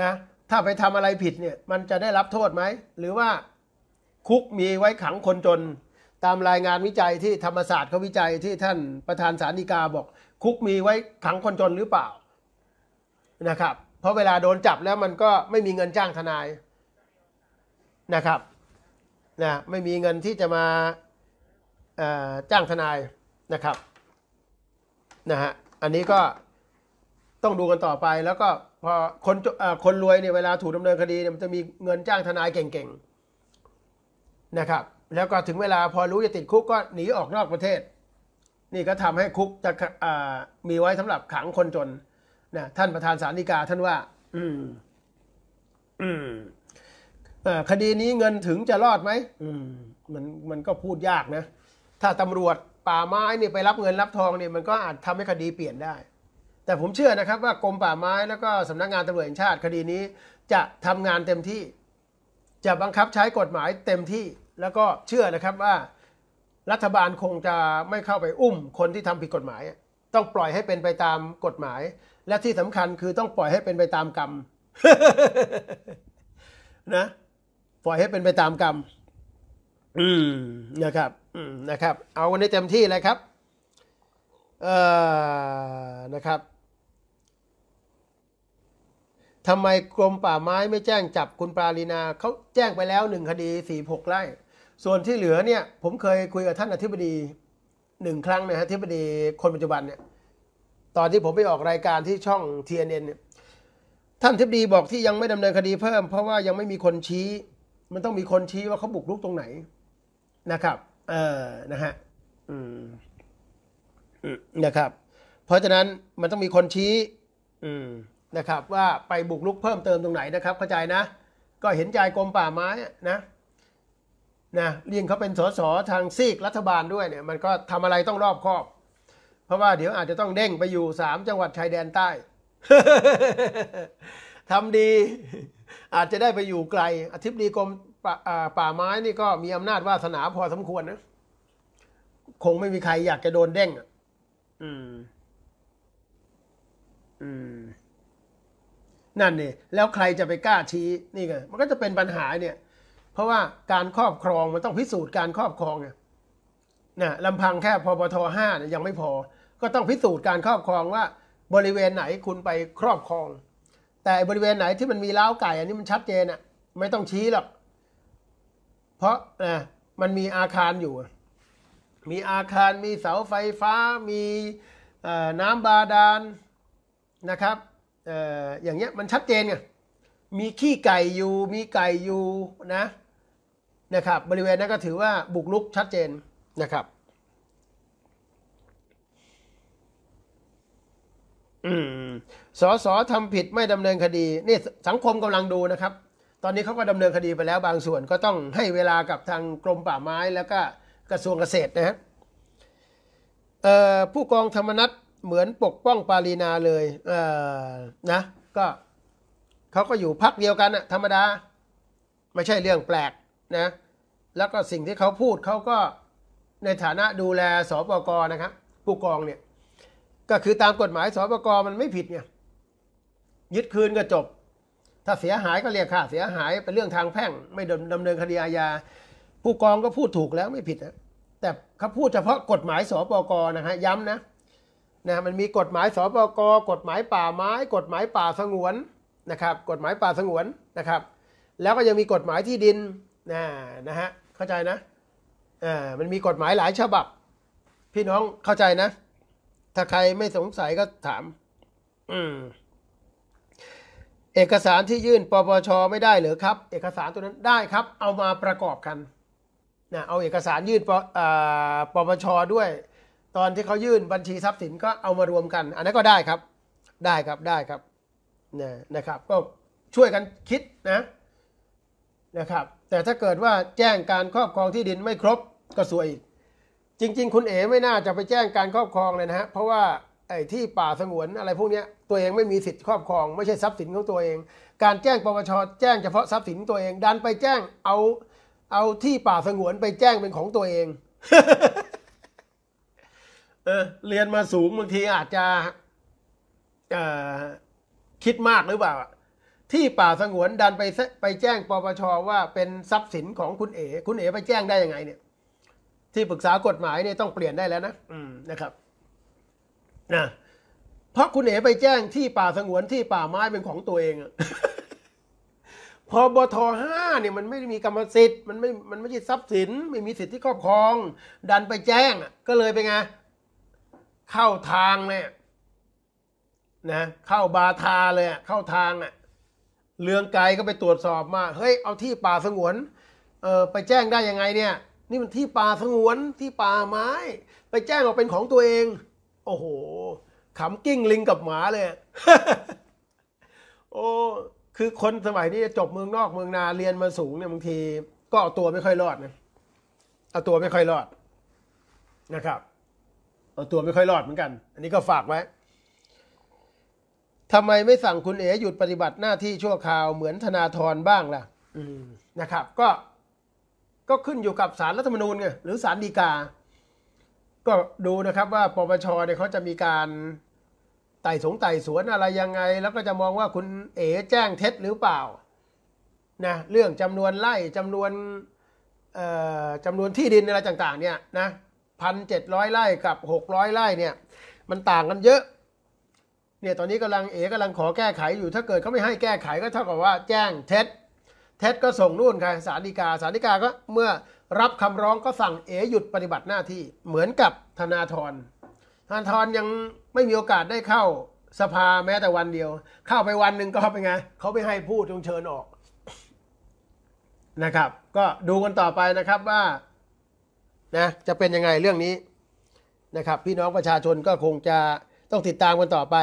นะถ้าไปทำอะไรผิดเนี่ยมันจะได้รับโทษไหมหรือว่าคุกมีไว้ขังคนจน ตามรายงานวิจัยที่ธรรมศาสตร์เขาวิจัยที่ท่านประธานสาริกาบอกคุกมีไว้ขังคนจนหรือเปล่านะครับเพราะเวลาโดนจับแล้วมันก็ไม่มีเงินจ้างทนายนะครับนะไม่มีเงินที่จะมาจ้างทนายนะครับนะฮะอันนี้ก็ต้องดูกันต่อไปแล้วก็พอคนอคนรวยเนี่ยเวลาถูกดำเนินคดีเนี่ยมันจะมีเงินจ้างทนายเก่งๆนะครับ แล้วก็ถึงเวลาพอรู้จะติดคุกก็หนีออกนอกประเทศ นี่ก็ทำให้คุกจะมีไว้สำหรับขังคนจนนะท่านประธานสาริกาท่านว่า อืม อืมคดีนี้เงินถึงจะรอดไหมอืม มันมันก็พูดยากนะถ้าตำรวจป่าไม้เนี่ยไปรับเงินรับทองเนี่ยมันก็อาจทำให้คดีเปลี่ยนได้แต่ผมเชื่อนะครับว่ากรมป่าไม้แล้วก็สำนักงานตำรวจแห่งชาติคดีนี้ จะทำงานเต็มที่ จะบังคับใช้กฎหมายเต็มที่แล้วก็เชื่อนะครับว่า รัฐบาลคงจะไม่เข้าไปอุ้ม คนที่ทำผิดกฎหมายต้องปล่อยให้เป็นไปตามกฎหมาย และที่สำคัญคือต้องปล่อยให้เป็นไปตามกรรมนะ ปล่อยให้เป็นไปตามกรรม อืมนะครับ อืมนะครับ เอาวันนี้เต็มที่เลยครับเอ่อนะครับทำไมกรมป่าไม้ไม่แจ้งจับคุณปราลีนา เขาแจ้งไปแล้วหนึ่งคดีสี่หกไร่ส่วนที่เหลือเนี่ย ผมเคยคุยกับท่านอธิบดีหนึ่งครั้งนะฮะอธิบดีคนปัจจุบันเนี่ย ตอนที่ผมไปออกรายการที่ช่อง TNN เนี่ยท่านทิบดีบอกที่ยังไม่ดำเนินคดีเพิ่มเพราะว่ายังไม่มีคนชี้ มันต้องมีคนชี้ว่าเขาบุกรุกตรงไหนนะครับ เออนะฮะอืมนะครับ เพราะฉะนั้นมันต้องมีคนชี้ อืมนะครับว่าไปบุกลุกเพิ่มเติมตรงไหนนะครับ เข้าใจนะ ก็เห็นใจกรมป่าไม้นะ นะเรียงเขาเป็นสสทางซีกรัฐบาลด้วยเนี่ยมันก็ทำอะไรต้องรอบคอบ เพราะว่าเดี๋ยวอาจจะต้องเด้งไปอยู่สามจังหวัดชายแดนใต้ ทำดี อาจจะได้ไปอยู่ไกลอธิบดีกรมป่าไม้นี่ก็มีอำนาจวาสนาพอสมควรนะคงไม่มีใครอยากจะโดนเด้งอืมอืมนั่นนี่แล้วใครจะไปกล้าชี้ นี่ไงมันก็จะเป็นปัญหาเนี่ย เพราะว่าการครอบครอง มันต้องพิสูจน์การครอบครองไงนะลำพังแค่พบทห้าเนี่ยยังไม่พอ ก็ต้องพิสูจน์การครอบครองว่า บริเวณไหนคุณไปครอบครอง แต่บริเวณไหนที่มันมีเล้าไก่ อันนี้มันชัดเจนอะไม่ต้องชี้หรอกเพราะนะมันมีอาคารอยู่มีอาคารมีเสาไฟฟ้า มีน้ำบาดาลนนะครับอย่างเงี้ยมันชัดเจนไง มีขี้ไก่อยู่ มีไก่อยู่นะ นะครับบริเวณนั้นก็ถือว่าบุกลุกชัดเจนนะครับอืมสอสอทำผิดไม่ดำเนินคดี นี่สังคมกำลังดูนะครับ ตอนนี้เขาก็ดำเนินคดีไปแล้วบางส่วนก็ต้องให้เวลากับทางกรมป่าไม้แล้วก็กระทรวงเกษตรนะฮะผู้กองธรรมนัฐเหมือนปกป้องปารีนาเลย เออนะ ก็เขาก็อยู่พักเดียวกันอะธรรมดา ไม่ใช่เรื่องแปลกนะ แล้วก็สิ่งที่เขาพูดเขาก็ในฐานะดูแลสปกนะครับผู้กองเนี่ย ก็คือตามกฎหมายสปกมันไม่ผิดไงยึดคืนก็จบ ถ้าเสียหายก็เรียกค่าเสียหายเป็นเรื่องทางแพ่ง ไม่ดำเนินคดีอาญาผู้กองก็พูดถูกแล้วไม่ผิดนะแต่เขาพูดเฉพาะกฎหมายสปกนะฮะ ย้ำนะนะมันมีกฎหมายสปกกฎหมายป่าไม้กฎหมายป่าสงวนนะครับ กฎหมายป่าสงวนนะครับ แล้วก็ยังมีกฎหมายที่ดินนะนะฮะเข้าใจนะอ่ามันมีกฎหมายหลายฉบับ พี่น้องเข้าใจนะ ถ้าใครไม่สงสัยก็ถาม อืม เอกสารที่ยื่นปปชไม่ได้หรือครับ เอกสารตัวนั้นได้ครับเอามาประกอบกัน นะเอาเอกสารยื่นปปชด้วยตอนที่เขายื่นบัญชีทรัพย์สินก็เอามารวมกัน อันนั้นก็ได้ครับได้ครับได้ครับนะนะครับ ก็ช่วยกันคิดนะนะครับแต่ถ้าเกิดว่าแจ้งการครอบครองที่ดินไม่ครบก็สวยอีกจริง ๆ คุณเอ๋ไม่น่าจะไปแจ้งการครอบครองเลยนะฮะเพราะว่าไอ้ที่ป่าสงวนอะไรพวกนี้ตัวเองไม่มีสิทธิ์ครอบครอง ไม่ใช่ทรัพย์สินของตัวเอง การแจ้งปปชแจ้งเฉพาะทรัพย์สินตัวเอง ดันไปแจ้งเอาเอาที่ป่าสงวน ไปแจ้งเป็นของตัวเองเออเรียนมาสูงบางทีอาจจะคิดมากหรือเปล่า ที่ป่าสงวน ดันไป ไปแจ้งปปชว่าเป็นทรัพย์สินของคุณเอ๋คุณเอ๋ไปแจ้งได้ยังไง เนี่ย ที่ปรึกษากฎหมายเนี่ยต้องเปลี่ยนได้แล้วนะนะครับ นะ เพราะคุณเอ๋ไปแจ้งที่ป่าสงวนที่ป่าไม้เป็นของตัวเองอพอบทห้าเนี่ยมันไม่มีกรรมสิทธิ์ มันไม่มันไม่ใช่ทรัพย์สิน ไม่มีสิทธิ์ที่ครอบครอง ดันไปแจ้งก็เลยไปไงเข้าทางเนี่ยนะเข้าบาทาเลยเข้าทางอ่ะเรืองไกลก็ไปตรวจสอบมาเฮ้ยเอาที่ป่าสงวนเออไปแจ้งได้ยังไง เนี่ย นี่มันที่ป่าสงวนที่ป่าไม้ ไปแจ้งออกเป็นของตัวเอง โอ้โหขำกิ้งลิงกับหมาเลยโอ้คือคนสมัยนี้จบเมืองนอกเมืองนาเรียนมาสูงเนี่ยบางที ก็เอาตัวไม่ค่อยรอดนะเอาตัวไม่ค่อยรอด นะครับเอาตัวไม่ค่อยรอดเหมือนกัน อันนี้ก็ฝากไว้ทำไมไม่สั่งคุณเอ๋หยุดปฏิบัติหน้าที่ชั่วคราวเหมือนธนาธรบ้างล่ะ นะครับ ก็ ก็ขึ้นอยู่กับสารรัฐธรรมนูญไงหรือสารดีกา ก็ดูนะครับว่า ปปชเนี่ยเขาจะมีการไต่สงไต่สวนอะไรยังไง แล้วก็จะมองว่าคุณเอ๋แจ้งเท็จหรือเปล่า นะ เรื่องจำนวนไร่จำนวนจำนวนที่ดินอะไรต่าง ๆ เนี่ย นะพันเจ็ดร้อยไร่กับหกร้อยไร่เนี่ยมันต่างกันเยอะเนี่ยตอนนี้กำลังเอกำลังขอแก้ไขอยู่ถ้าเกิดเขาไม่ให้แก้ไขก็เท่ากับว่าแจ้งเท็จเท็จก็ส่งนู่นค่ะสารดีกาสารดีกาก็เมื่อรับคำร้องก็สั่งเอ หยุดปฏิบัติหน้าที่เหมือนกับธนาธรธนาธรยังไม่มีโอกาสได้เข้าสภาแม้แต่วันเดียว เข้าไปวันหนึ่งก็เป็นไงเขาไม่ให้พูดจงเชิญออกนะครับ ก็ดูกันต่อไปนะครับว่านะจะเป็นยังไงเรื่องนี้นะครับพี่น้องประชาชนก็คงจะต้องติดตามกันต่อไป